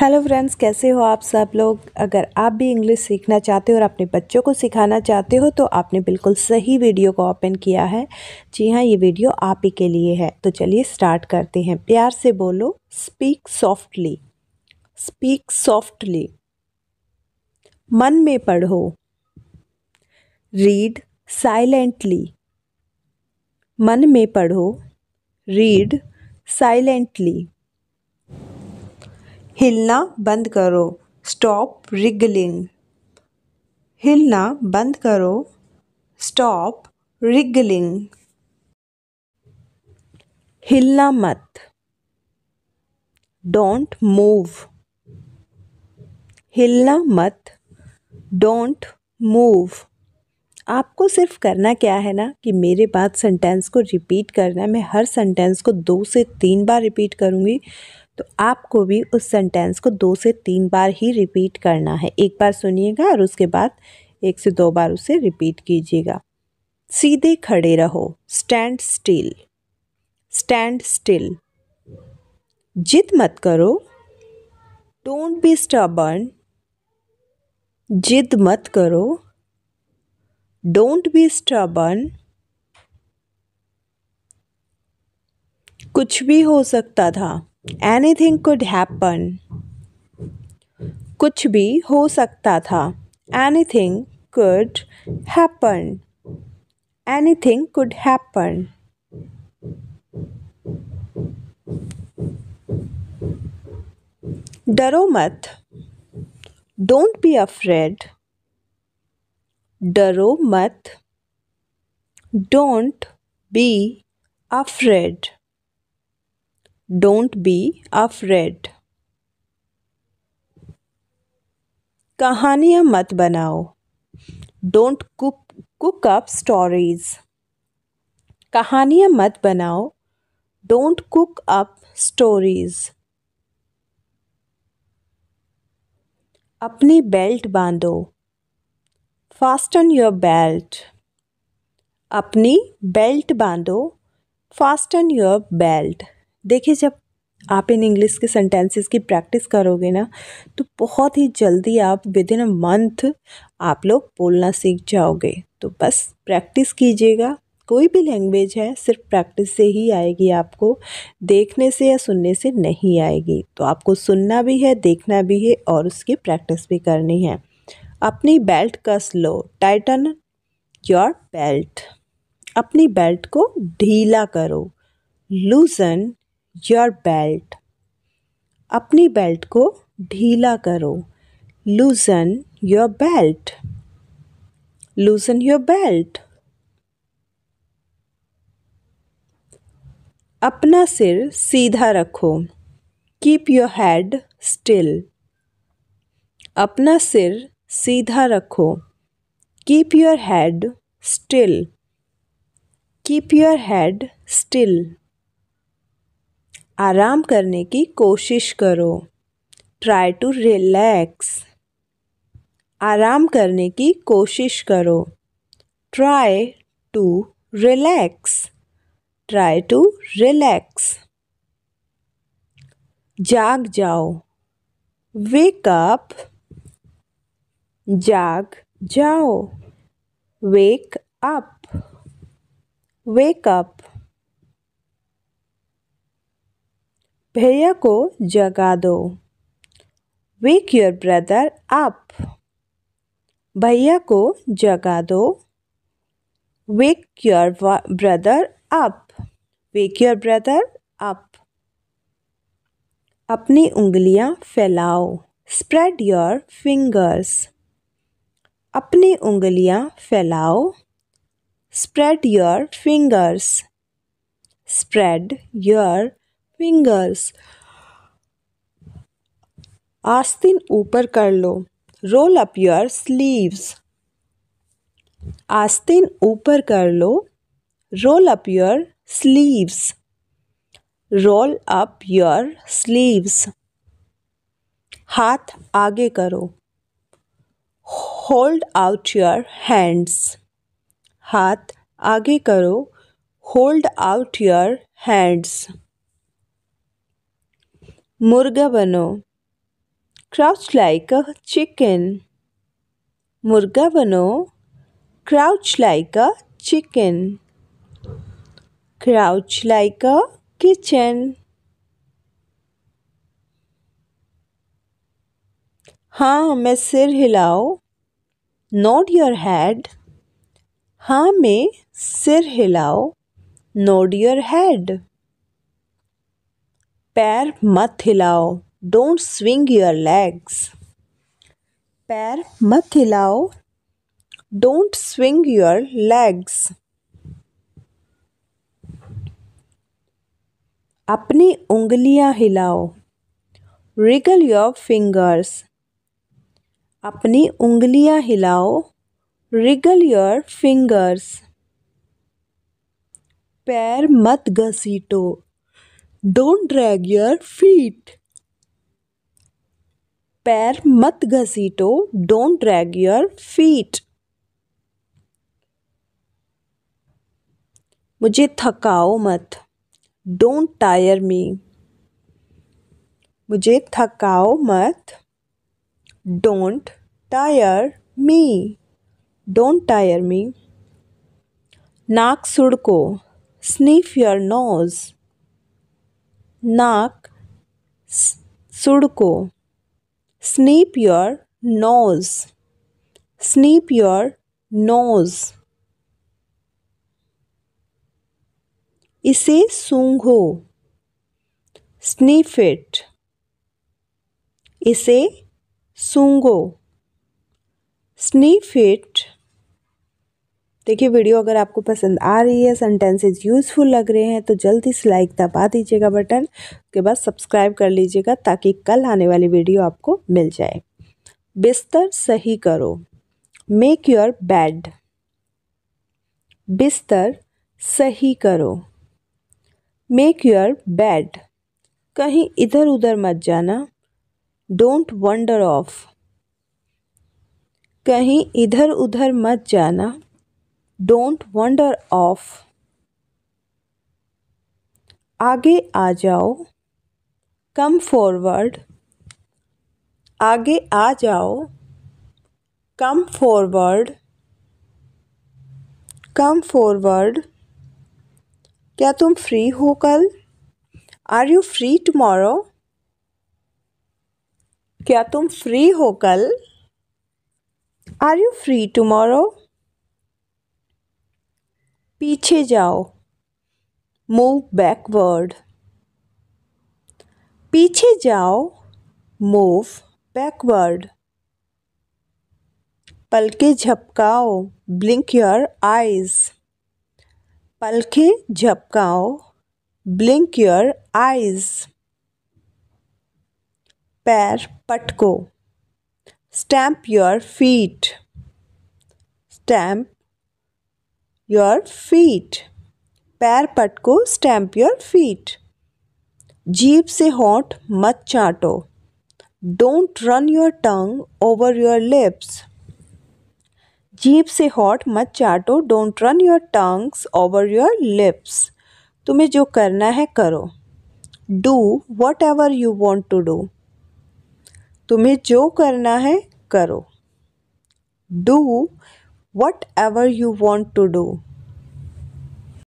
Hello friends कैसे हो आप सब लोग अगर आप भी इंग्लिश सीखना चाहते हो और अपने बच्चों को सिखाना चाहते हो तो आपने बिल्कुल सही वीडियो को ओपन किया है जी हाँ ये वीडियो आप ही के लिए है तो चलिए स्टार्ट करते हैं प्यार से बोलो स्पीक सॉफ्टली स्पीक सॉफ्टली मन में पढ़ो रीड साइलेंटली मन में पढ़ो रीड साइलेंटली हिलना बंद करो स्टॉप रिगलिंग हिलना बंद करो स्टॉप रिगलिंग हिलना मत डोंट मूव हिलना मत डोंट मूव आपको सिर्फ करना क्या है ना कि मेरे बाद सेंटेंस को रिपीट करना है मैं हर सेंटेंस को दो से तीन बार रिपीट करूँगी तो आपको भी उस सेंटेंस को दो से तीन बार ही रिपीट करना है एक बार सुनिएगा और उसके बाद एक से दो बार उसे रिपीट कीजिएगा सीधे खड़े रहो स्टैंड स्टिल स्टैंड स्टिल जिद मत करो डोंट बी स्टबर्न जिद मत करो डोंट बी स्टबर्न कुछ भी हो सकता था एनी थिंग कुड हैपन कुछ भी हो सकता था anything could happen anything could happen डरो मत डोंट बी अफ्रेड डरो मत don't be afraid don't be red कहानियाँ मत बनाओ don't cook cook up stories कहानियाँ मत बनाओ डोंट कुक अप स्टोरीज अपनी बेल्ट बांधो फास्टन योर बेल्ट अपनी बेल्ट बांधो फास्टन योर बेल्ट देखिए जब आप इन इंग्लिश के सेंटेंसेस की प्रैक्टिस करोगे ना तो बहुत ही जल्दी आप विद इन अ मंथ आप लोग बोलना सीख जाओगे तो बस प्रैक्टिस कीजिएगा कोई भी लैंग्वेज है सिर्फ प्रैक्टिस से ही आएगी आपको देखने से या सुनने से नहीं आएगी तो आपको सुनना भी है देखना भी है और उसकी प्रैक्टिस भी करनी है अपनी बेल्ट का स्लो टाइटन योर बेल्ट अपनी बेल्ट को ढीला करो लूजन योर बेल्ट अपनी बेल्ट को ढीला करो loosen your belt loosen your belt अपना सिर सीधा रखो कीप योर हेड स्टिल अपना सिर सीधा रखो keep your head still keep your head still आराम करने की कोशिश करो ट्राई टू रिलैक्स आराम करने की कोशिश करो try to relax try to relax जाग जाओ वेक अप जाग जाओ वेक अप वेक अप भैया को जगा दो वेक योर ब्रदर अप भैया को जगा दो wake your brother up wake your brother up अपनी उंगलियां फैलाओ स्प्रेड योर फिंगर्स अपनी उंगलियां फैलाओ spread your fingers spread your fingers आस्तीन ऊपर कर लो रोल अप योर स्लीव्स आस्तीन ऊपर कर लो roll up your sleeves roll up your sleeves हाथ आगे करो होल्ड आउट योर हैंड्स हाथ आगे करो होल्ड आउट योर हैंड्स मुर्गा बनो क्राउच लाइक अ चिकन मुर्गा बनो crouch like a chicken crouch like a kitchen हाँ मैं सिर हिलाओ नोड योर हैड हाँ मैं सिर हिलाओ नोड योर हैड पैर मत हिलाओ डोंट स्विंग योर लेग्स पैर मत हिलाओ डोंट स्विंग योर लेग्स अपनी उंगलियां हिलाओ रिगल योर फिंगर्स अपनी उंगलियां हिलाओ रिगल योर फिंगर्स पैर मत घसीटो डोंट ड्रैग योर फीट पैर मत घसीटो डोंट ड्रैग योर फीट मुझे थकाओ मत डोंट टायर मी मुझे थकाओ मत don't tire me don't tire me नाक सुड़को स्नीफ योर नोज़ नाक सुड़को sniff your nose sniff your nose इसे सूंघो स्नीफ इट इसे सूंघो स्नीफ इट देखिए वीडियो अगर आपको पसंद आ रही है सेंटेंसेज यूज़फुल लग रहे हैं तो जल्दी से लाइक दबा दीजिएगा बटन उसके बाद सब्सक्राइब कर लीजिएगा ताकि कल आने वाली वीडियो आपको मिल जाए बिस्तर सही करो मेक योर बेड बिस्तर सही करो मेक योर बेड कहीं इधर उधर मत जाना डोंट वंडर ऑफ कहीं इधर उधर मत जाना डोंट वंडर ऑफ आगे आ जाओ कम फॉरवर्ड आगे आ जाओ कम फॉरवर्ड कम फॉरवर्ड क्या तुम फ्री हो कल आर यू फ्री टमोरो क्या तुम फ्री हो कल आर यू फ्री टमोरो पीछे जाओ मूव बैकवर्ड पीछे जाओ मूव बैकवर्ड पलके झपकाओ ब्लिंक योर आइज़ पलके झपकाओ ब्लिंक योर आइज पैर पटको stamp your feet stamp your feet पैर पट को स्टैम्प योर फीट जीप से हॉट मत चाटो don't run your tongue over your lips जीप से हॉट मत चाटो don't run your tongues over your lips तुम्हें जो करना है करो do whatever you want to do तुम्हें जो करना है करो do whatever you want to do.